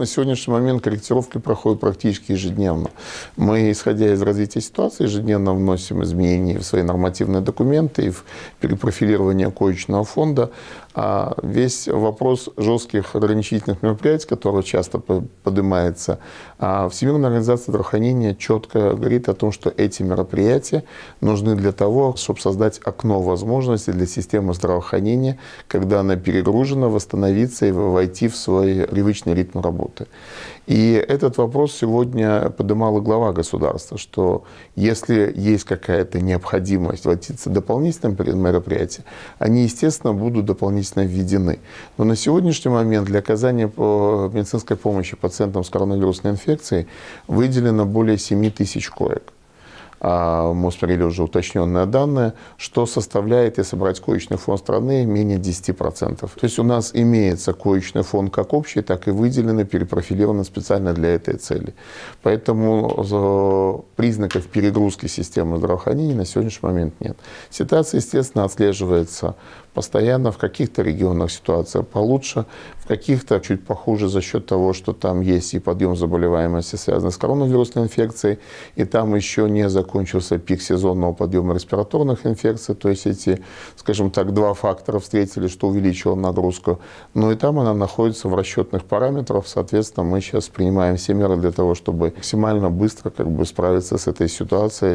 На сегодняшний момент корректировки проходят практически ежедневно. Мы, исходя из развития ситуации, ежедневно вносим изменения в свои нормативные документы и в перепрофилирование коечного фонда. А весь вопрос жестких ограничительных мероприятий, который часто поднимается, а Всемирная организация здравоохранения четко говорит о том, что эти мероприятия нужны для того, чтобы создать окно возможностей для системы здравоохранения, когда она перегружена, восстановиться и войти в свой привычный ритм работы. И этот вопрос сегодня поднимала глава государства, что если есть какая-то необходимость войти дополнительным мероприятием, они, естественно, будут дополнительно дополнительно введены. Но на сегодняшний момент для оказания э, медицинской помощи пациентам с коронавирусной инфекцией выделено более 7 тысяч коек а мы смотрели уже уточненные данные, что составляет, если брать коечный фон страны, менее 10%. То есть у нас имеется коечный фон как общий, так и выделенный, перепрофилирован специально для этой цели. Поэтому э, признаков перегрузки системы здравоохранения на сегодняшний момент нет. Ситуация, естественно, отслеживается постоянно. В каких-то регионах ситуация получше, в каких-то чуть похуже за счет того, что там есть и подъем заболеваемости, связанный с коронавирусной инфекцией, и там еще не закончен закончился пик сезонного подъема респираторных инфекций. То есть эти, скажем так, два фактора встретили, что увеличило нагрузку. Но ну и там она находится в расчетных параметрах. Соответственно, мы сейчас принимаем все меры для того, чтобы максимально быстро как бы, справиться с этой ситуацией.